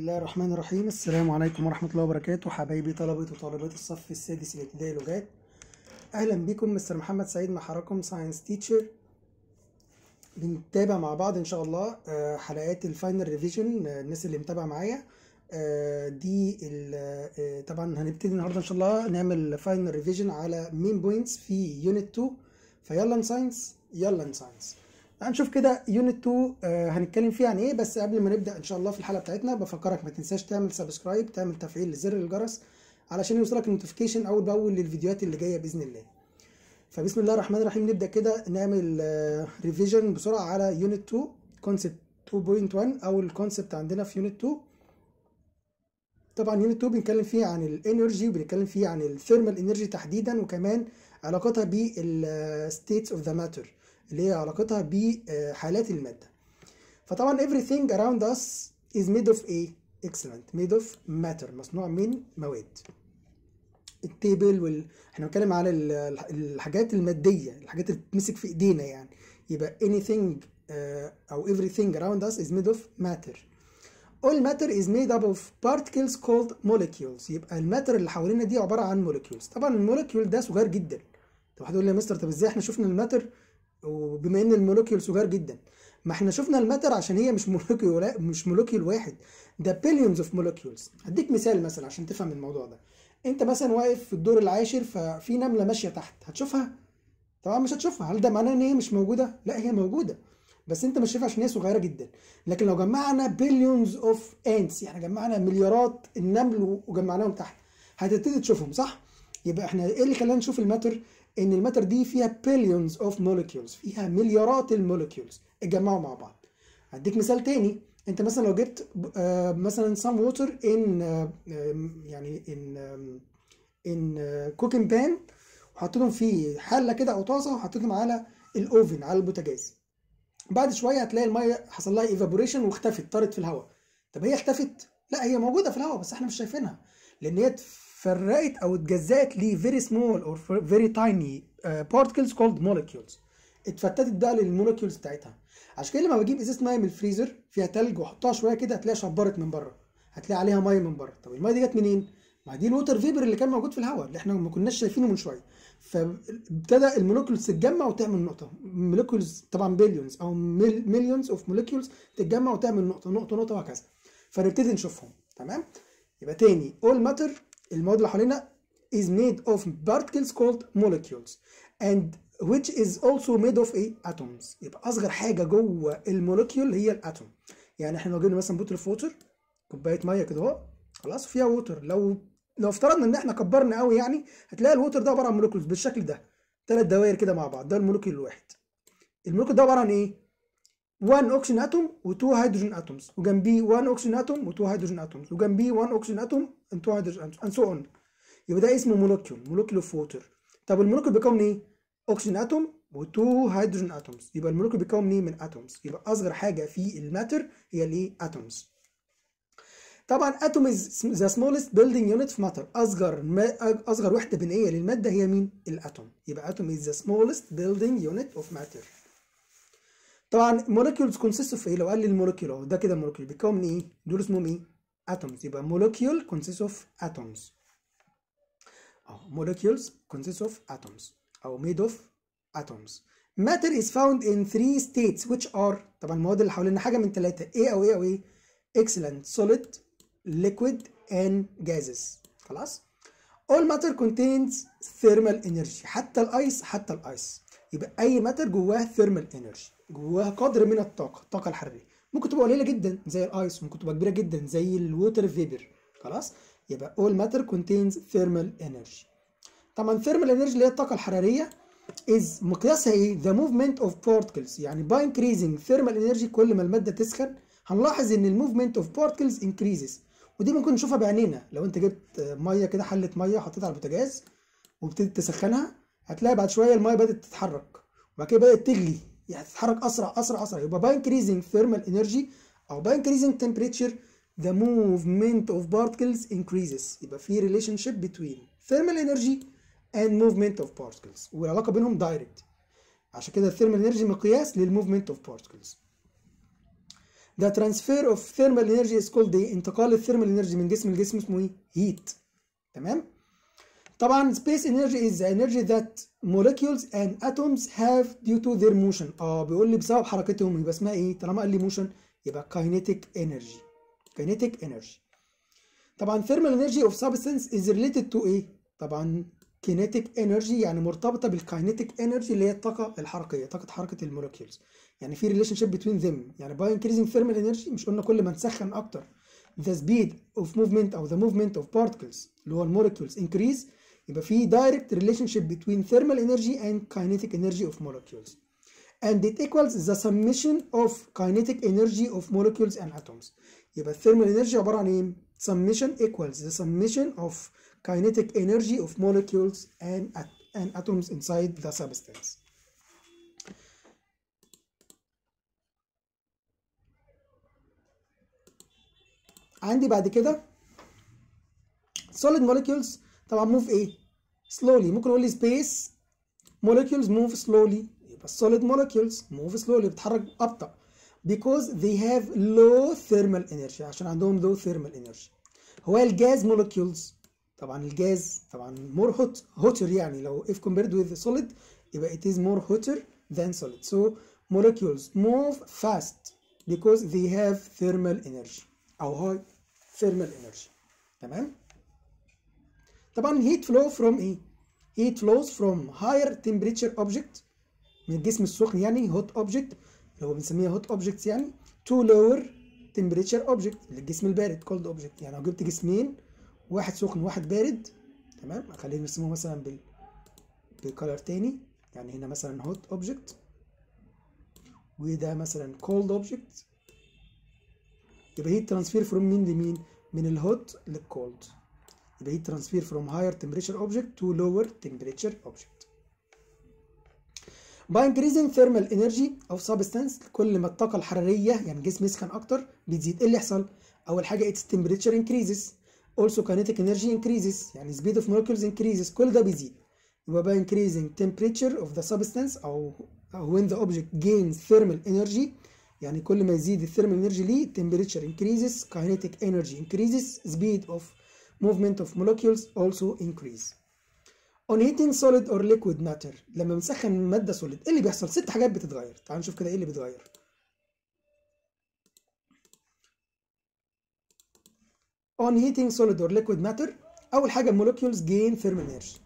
بسم الله الرحمن الرحيم السلام عليكم ورحمة الله وبركاته حبايبي طلبة وطالبات الصف السادس الابتدائي لغات أهلا بكم مستر محمد سعيد مع حضراتكم ساينس تيتشر بنتابع مع بعض إن شاء الله آه، حلقات الفاينل آه، ريفيجن الناس اللي متابعة معايا آه، دي طبعا هنبتدي النهاردة إن شاء الله نعمل فاينل ريفيجن على مين بوينتس في يونت 2 فيلا ساينس يلا ساينس هنشوف كده يونت 2 آه، هنتكلم فيه عن ايه بس قبل ما نبدا ان شاء الله في الحلقه بتاعتنا بفكرك ما تنساش تعمل سبسكرايب تعمل تفعيل لزر الجرس علشان يوصلك النوتيفيكيشن اول باول للفيديوهات اللي جايه باذن الله فبسم الله الرحمن الرحيم نبدا كده نعمل ريفيجن آه، بسرعه على يونت 2 كونسبت 2.1 او الكونسبت عندنا في يونت 2 طبعا يونت 2 بنتكلم فيه عن الانرجي وبنتكلم فيه عن الثيرمال انرجي تحديدا وكمان علاقتها بالستيتس اوف ذا ماتر اللي هي علاقتها بحالات الماده فطبعا everything around us is made of ايه excellent made of matter مصنوع من مواد التيبل وال... احنا بنتكلم على الحاجات الماديه الحاجات اللي بتمسك في ايدينا يعني يبقى anything uh, او everything around us is made of matter all matter is made up of particles called molecules يبقى الماتر اللي حوالينا دي عباره عن molecules طبعا الموليكيول ده صغير جدا طب هتقول لي يا مستر طب ازاي احنا شفنا الماتر وبما ان المولوكيول صغير جدا ما احنا شفنا الماتر عشان هي مش مولوكيول مش مولوكيول واحد ده بليونز اوف مولوكيولز هديك مثال مثلا عشان تفهم الموضوع ده انت مثلا واقف في الدور العاشر ففي نمله ماشيه تحت هتشوفها طبعا مش هتشوفها هل ده معناه ان هي مش موجوده لا هي موجوده بس انت مش شايفها عشان هي صغيره جدا لكن لو جمعنا بليونز اوف انتس يعني جمعنا مليارات النمل وجمعناهم تحت هتبتدي تشوفهم صح يبقى احنا ايه اللي خلانا نشوف الماتر ان الماتر دي فيها بليونز اوف مولكيولز فيها مليارات المولكيولز اتجمعوا مع بعض هديك مثال تاني انت مثلا لو جبت آه، مثلا سام ووتر ان يعني ان ان كوكن بان وحطيتهم في حله كده او طاسه وحطيتهم على الاوفن على البوتاجاز بعد شويه هتلاقي الميه حصل لها ايفابوريشن واختفت طارت في الهواء طب هي اختفت لا هي موجوده في الهواء بس احنا مش شايفينها لان هي فرقت او اتجزأت ل very small or very tiny آه، particles called molecules اتفتتت بقى للمولكيولز بتاعتها عشان كده لما بجيب ازازه ميه من الفريزر فيها تلج واحطها شويه كده هتلاقيها شبرت من بره هتلاقي عليها ميه من بره طب الميه دي جت منين ما دي الوتر فيبر اللي كان موجود في الهواء اللي احنا ما كناش شايفينه من شويه فابتدى المولكيولز تتجمع وتعمل نقطه مولكيولز طبعا بليونز او مليونز اوف مولكيولز تتجمع وتعمل نقطه نقطه نقطه وهكذا فنبتدي نشوفهم تمام يبقى تاني all matter المواد اللي حوالينا is made of particles called molecules and which is also made of a إيه? atoms يبقى اصغر حاجه جوه الموليكيول هي الاتوم يعني احنا لو جبنا مثلا بوتل اوف ووتر كوبايه ميه كده اهو خلاص فيها ووتر لو لو افترضنا ان احنا كبرنا قوي يعني هتلاقي الووتر ده عباره عن مولكيولز بالشكل ده ثلاث دوائر كده مع بعض ده الموليكيول الواحد الموليكيول ده عباره عن ايه 1 اوكسجين اتوم و2 هيدروجين اتومز وجنبيه 1 اوكسجين اتوم و2 هيدروجين اتومز وجنبيه 1 اوكسجين اتوم انتو هيدروجين اند يبقى ده اسمه مولوكيول مولوكيول اوف ووتر طب المولوكيول بيكون من ايه؟ اوكسجين اتوم وتو هيدروجين اتومز يبقى المولوكيول بيكون من ايه؟ من اتومز يبقى اصغر حاجه في الماتر هي الايه؟ اتومز طبعا اتوم ذا سمولست بيلدينج يونت في ماتر اصغر ما اصغر وحده بنائيه للماده هي مين الاتوم يبقى اتوم از ذا سمولست بيلدينج يونت اوف ماتر طبعا مولكيولز كونسيست اوف ايه لو قال لي المولكيول اهو ده كده المولكيول بيتكون من ايه دول اسمهم ايه atoms يبقى molecule consists of atoms أو molecules consists of atoms أو made of atoms matter is found in three states which are طبعا المواد اللي حوالينا حاجة من ثلاثة A أو A أو A excellent solid liquid and gases خلاص all matter contains thermal energy حتى الايس حتى الايس يبقى اي ماتر جواها thermal energy جواها قدر من الطاقه الطاقه الحراريه ممكن تبقى قليله جدا زي الايس ممكن تبقى كبيره جدا زي الووتر فيبر خلاص يبقى all matter contains thermal energy طبعا thermal energy اللي هي الطاقه الحراريه is مقياسها ايه the movement of particles يعني by increasing thermal energy كل ما الماده تسخن هنلاحظ ان الموفمنت اوف بارتكلز increases ودي ممكن نشوفها بعينينا لو انت جبت ميه كده حله ميه وحطيتها على البوتاجاز وابتديت تسخنها هتلاقي بعد شويه الميه بدات تتحرك وبعد كده بدات تغلي يعني تتحرك اسرع اسرع اسرع يبقى باي انكريزنج ثيرمال انرجي او باي انكريزنج تمبريتشر ذا موفمنت اوف بارتكلز انكريزز يبقى في ريليشن شيب بتوين ثيرمال انرجي اند موفمنت اوف بارتكلز والعلاقة بينهم دايركت عشان كده الثيرمال انرجي مقياس للموفمنت اوف بارتكلز ذا ترانسفير اوف ثيرمال انرجي از كولد ايه انتقال الثيرمال انرجي من جسم لجسم اسمه ايه هيت تمام طبعا space energy is the energy that molecules and atoms have due to their motion اه بيقول لي بسبب حركتهم يبقى اسمها ايه طالما قال لي motion يبقى kinetic energy kinetic energy طبعا thermal energy of substance is related to ايه طبعا kinetic energy يعني مرتبطه بالكاينيتيك انرجي اللي هي الطاقه الحركيه طاقه حركه المولكيولز يعني في ريليشن شيب بين ذم يعني باي انكريزنج ثيرمال انرجي مش قلنا كل ما نسخن اكتر the speed of movement او the movement of particles اللي هو المولكيولز increase يبقى في direct relationship between thermal energy and kinetic energy of molecules and it equals the summation of kinetic energy of molecules and atoms يبقى thermal energy عبارة عن ايه؟ summation equals the summation of kinetic energy of molecules and, at and atoms inside the substance عندي بعد كده solid molecules طبعا موف ايه؟ سلولي ممكن اقول لي سبيس molecules move slowly يبقى السوليد molecules move slowly بتتحرك ابطأ because they have low thermal energy عشان عندهم low thermal energy هو الجاز molecules طبعا الجاز طبعا more hot hotter يعني لو if compared with solid يبقى it is more hotter than solid so molecules move fast because they have thermal energy او high thermal energy تمام طبعا heat فلو فروم ايه هيت flows from higher temperature object من الجسم السخن يعني hot object اللي هو بنسميها hot objects يعني to lower temperature object الجسم البارد cold object يعني لو جبت جسمين واحد سخن وواحد بارد تمام خلينا نرسمه مثلا بال بكلر تاني يعني هنا مثلا hot object وده مثلا cold object يبقى heat transfer from مين لمين من الهوت للكولد يبقى heat transfer from higher temperature object to lower temperature object by increasing thermal energy of substance كل ما الطاقة الحرارية يعني جسم يسخن أكتر بتزيد إيه اللي يحصل؟ أول حاجة its temperature increases also kinetic energy increases يعني speed of molecules increases كل ده بيزيد يبقى by increasing temperature of the substance أو when the object gains thermal energy يعني كل ما يزيد الثيرمال انرجي ليه temperature increases kinetic energy increases speed of movement of molecules also increase on heating solid or liquid matter لما بنسخن ماده solid ايه اللي بيحصل ست حاجات بتتغير تعالوا نشوف كده ايه اللي بيتغير on heating solid or liquid matter اول حاجه molecules gain thermal energy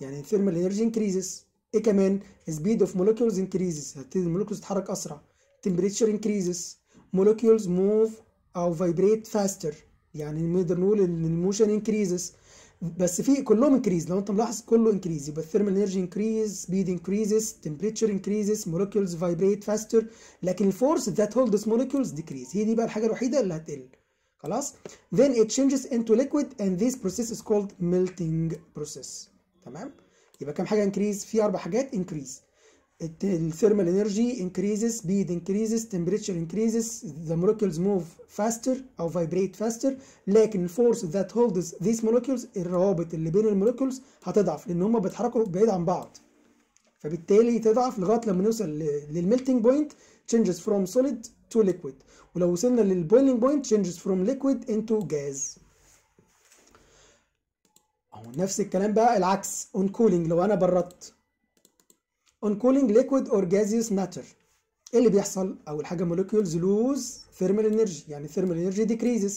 يعني thermal energy increases ايه كمان speed of molecules increases هتبتدي المولكيولز تتحرك اسرع temperature increases molecules move او vibrate faster يعني نقدر نقول ان الموشن انكريزز بس في كلهم انكريز لو انت ملاحظ كله انكريز يبقى الثيرمال انرجي انكريز سبيد انكريزز تمبريتشر انكريزز مولكيولز فايبريت فاستر لكن الفورس ذات ذس مولكيولز ديكريز هي دي بقى الحاجه الوحيده اللي هتقل خلاص then it changes into liquid and this process is called melting process تمام يبقى كام حاجه انكريز في اربع حاجات انكريز الثيرمال انرجي increases speed increases temperature increases the molecules move faster او vibrate faster لكن force that holds these molecules الروابط اللي بين المولكيولز هتضعف لان هما بيتحركوا بعيد عن بعض فبالتالي تضعف لغايه لما نوصل للميلتنج بوينت changes from solid to liquid ولو وصلنا للبويلنج بوينت changes from liquid into gas اهو نفس الكلام بقى العكس on cooling لو انا بردت on cooling liquid or gaseous matter ايه اللي بيحصل اول حاجه molecules lose thermal energy يعني thermal energy decreases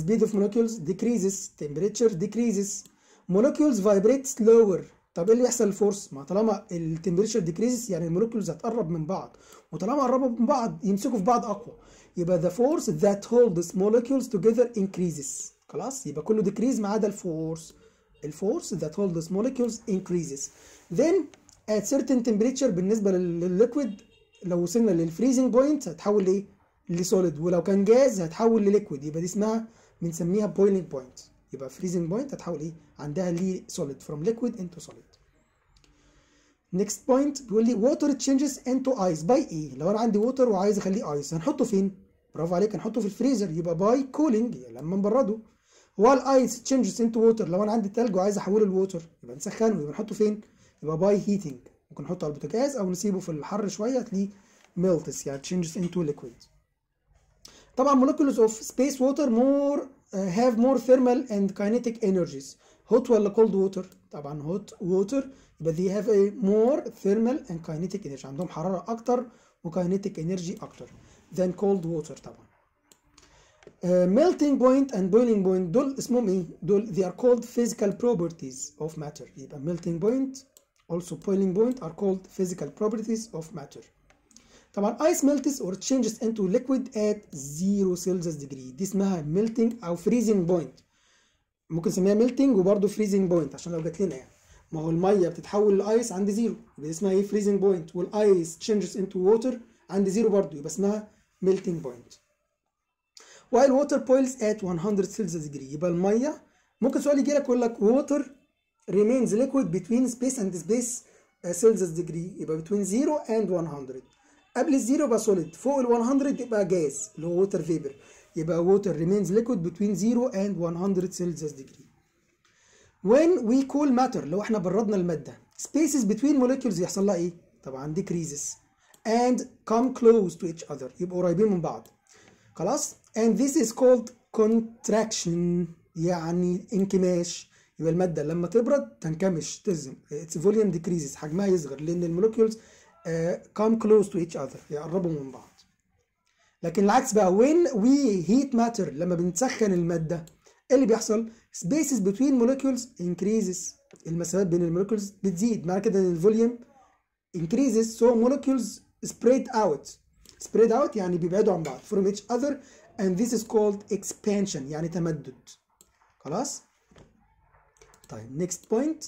speed of molecules decreases temperature decreases molecules vibrate slower طب ايه اللي يحصل الفورس ما طالما التمبريتشر ديكريزز يعني المولكيولز هتقرب من بعض وطالما قربوا من بعض يمسكوا في بعض اقوى يبقى the force that holds molecules together increases خلاص يبقى كله ديكريز ما عدا الفورس الفورس that holds molecules increases then ات سيرتين تمبريتشر بالنسبه للليكويد لو وصلنا للفريزنج بوينت هتحول لايه؟ لسوليد ولو كان جاز هتحول لليكويد يبقى دي اسمها بنسميها بويلنج بوينت يبقى فريزنج بوينت هتحول ايه؟ عندها ليه سوليد فروم ليكويد انتو سوليد. نيكست بوينت بيقول لي ووتر تشينجز انتو ايس باي ايه؟ لو انا عندي ووتر وعايز اخليه ايس هنحطه فين؟ برافو عليك هنحطه في الفريزر يبقى باي كولينج لما نبرده. والايس تشينجز انتو ووتر لو انا عندي تلج وعايز احوله لووتر يبقى نسخنه يبقى نحطه فين؟ يبقى باي هيتنج ممكن نحطه على البوتاجاز او نسيبه في الحر شويه تلاقيه ميلتس يعني تشينجز انتو ليكويد طبعا مولكيولز اوف سبيس ووتر مور هاف مور ثيرمال اند كاينيتيك انرجيز هوت ولا كولد ووتر طبعا هوت ووتر يبقى دي هاف مور ثيرمال اند كاينيتيك انرجي عندهم حراره اكتر وكاينيتيك انرجي اكتر than كولد ووتر طبعا Uh, بوينت point and boiling دول اسمهم ايه؟ دول they are كولد فيزيكال properties اوف ماتر يبقى melting بوينت also boiling point are called physical properties of matter طبعا ice melts or changes into liquid at zero celsius degree دي اسمها melting او freezing point ممكن نسميها melting وبرضه freezing point عشان لو جات لنا يعني ما هو الميه بتتحول لايس عند زيرو يبقى اسمها ايه freezing point والايس changes into water عند زيرو برضه يبقى اسمها melting point while water boils at 100 celsius degree يبقى الميه ممكن سؤال يجي لك يقول لك water remains liquid between space and space Celsius degree يبقى between 0 and 100 قبل ال 0 يبقى solid فوق ال 100 يبقى gas اللي هو water vapor يبقى water remains liquid between 0 and 100 Celsius degree when we cool matter لو احنا بردنا المادة spaces between molecules يحصل لها ايه؟ طبعا decreases and come close to each other يبقوا قريبين من بعض خلاص and this is called contraction يعني انكماش يبقى المادة لما تبرد تنكمش تزن its volume decreases حجمها يصغر لأن المولكيولز آه، come close to each other يقربوا من بعض لكن العكس بقى when we heat matter لما بنسخن المادة ايه اللي بيحصل؟ spaces between molecules increases المسافات بين المولكيولز بتزيد معنى كده ان الفوليوم increases so molecules spread out spread out يعني بيبعدوا عن بعض from each other and this is called expansion يعني تمدد خلاص؟ طيب next بوينت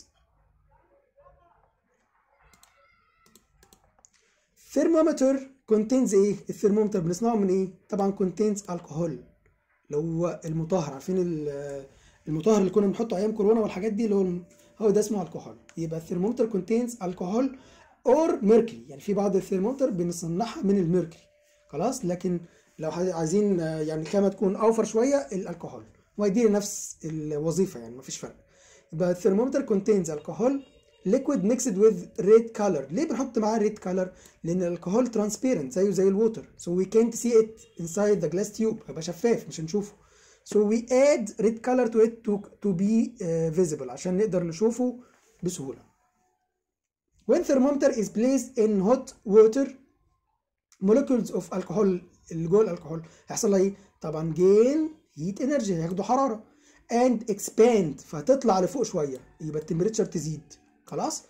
thermometer contains ايه؟ الثرمومتر بنصنعه من ايه؟ طبعا contains alcohol اللي هو المطهر عارفين المطهر اللي كنا بنحطه ايام كورونا والحاجات دي اللي هو هو ده اسمه الكحول يبقى الثرمومتر contains alcohol اور mercury يعني في بعض الثرمومتر بنصنعها من الميركري خلاص لكن لو عايزين آه، يعني الخامه تكون اوفر شويه الكحول وهيدير نفس الوظيفه يعني مفيش فرق يبقى thermometer contains alcohol liquid mixed with red color ليه بنحط معاه red color لان الكحول transparent زيه زي الووتر so we can't see it inside the glass tube هيبقى شفاف مش هنشوفه so we add red color to it to, to be uh, visible عشان نقدر نشوفه بسهوله when thermometer is placed in hot water molecules of alcohol اللي جوه الالكحول هيحصل لها ايه طبعا gain heat energy هياخدوا حراره اند اكسباند فهتطلع لفوق شويه يبقى التمبريتشر تزيد خلاص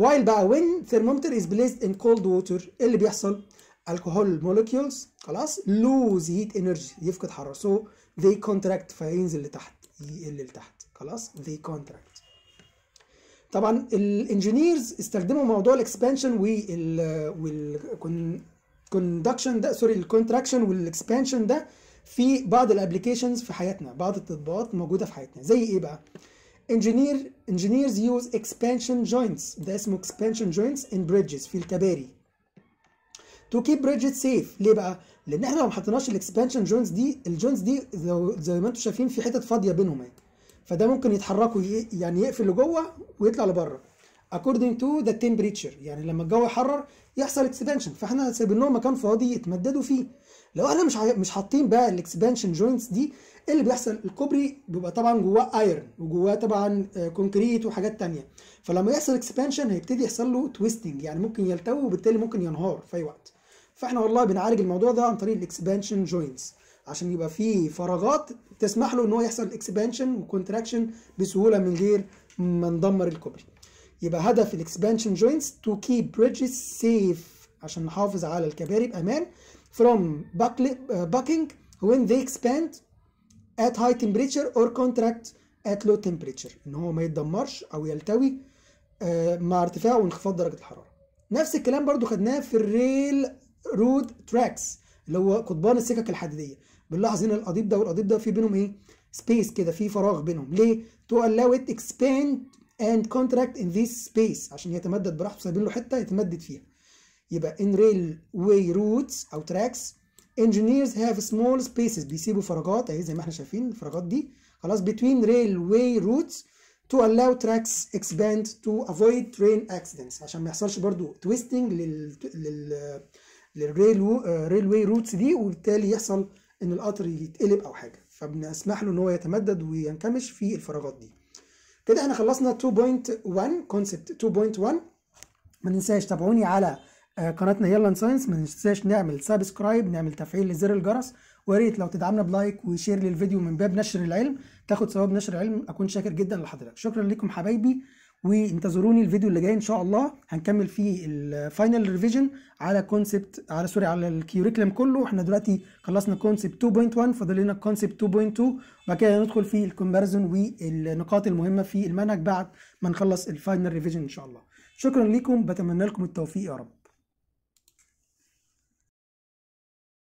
while بقى when thermometer is placed in cold water ايه اللي بيحصل الكحول molecules خلاص lose heat energy يفقد حراره so they contract فينزل لتحت يقل لتحت خلاص they contract طبعا الانجينيرز استخدموا موضوع الاكسبانشن وال كوندكشن ده سوري الكونتراكشن والاكسبانشن ده في بعض الابلكيشنز في حياتنا بعض التطبيقات موجوده في حياتنا زي ايه بقى انجينير انجينيرز يوز اكسبانشن جوينتس ده اسمه اكسبانشن جوينتس ان بريدجز في الكباري تو كيب بريدجز سيف ليه بقى لان احنا لو ما حطيناش الاكسبانشن جوينتس دي الجوينتس دي زي ما انتم شايفين في حتت فاضيه بينهم يعني فده ممكن يتحركوا يعني يقفل لجوه ويطلع لبره according to the temperature يعني لما الجو يحرر يحصل اكسبانشن فاحنا سايبين لهم مكان فاضي يتمددوا فيه لو احنا مش مش حاطين بقى الاكسبانشن جوينتس دي ايه اللي بيحصل الكوبري بيبقى طبعا جواه ايرون وجواه طبعا كونكريت آه، وحاجات تانية فلما يحصل اكسبانشن هيبتدي يحصل له تويستنج يعني ممكن يلتو وبالتالي ممكن ينهار في اي وقت فاحنا والله بنعالج الموضوع ده عن طريق الاكسبانشن جوينتس عشان يبقى فيه فراغات تسمح له ان هو يحصل اكسبانشن وكونتراكشن بسهوله من غير ما ندمر الكوبري يبقى هدف الاكسبانشن جوينتس تو كيب بريدجز سيف عشان نحافظ على الكباري بامان from uh, bucking when they expand at high temperature or contract at low temperature ان هو ما يتدمرش او يلتوي آه، مع ارتفاع وانخفاض درجه الحراره نفس الكلام برضو خدناه في الريل رود تراكس اللي هو قضبان السكك الحديديه بنلاحظ هنا القضيب ده والقضيب ده في بينهم ايه سبيس كده في فراغ بينهم ليه to allow it expand and contract in this space عشان يتمدد براحته سايبين له حته يتمدد فيها يبقى in railway routes أو tracks engineers have small spaces بيسيبوا فراغات أهي زي ما احنا شايفين الفراغات دي خلاص between railway routes to allow tracks expand to avoid train accidents عشان ما يحصلش برضو twisting لل لل railway آه، روتس دي وبالتالي يحصل ان القطر يتقلب او حاجه فبنسمح له ان هو يتمدد وينكمش في الفراغات دي كده احنا خلصنا 2.1 كونسبت 2.1 ما ننساش تابعوني على آه، قناتنا يلا ساينس ما ننساش نعمل سبسكرايب نعمل تفعيل لزر الجرس ويا لو تدعمنا بلايك وشير للفيديو من باب نشر العلم تاخد ثواب نشر العلم اكون شاكر جدا لحضرتك شكرا لكم حبايبي وانتظروني الفيديو اللي جاي ان شاء الله هنكمل فيه الفاينل ريفيجن على كونسبت على سوري على الكيوريكلم كله احنا دلوقتي خلصنا كونسبت 2.1 فاضل لنا الكونسبت 2.2 وبعد كده ندخل في الكومباريزون والنقاط المهمه في المنهج بعد ما نخلص الفاينل ريفيجن ان شاء الله شكرا لكم بتمنى لكم التوفيق يا رب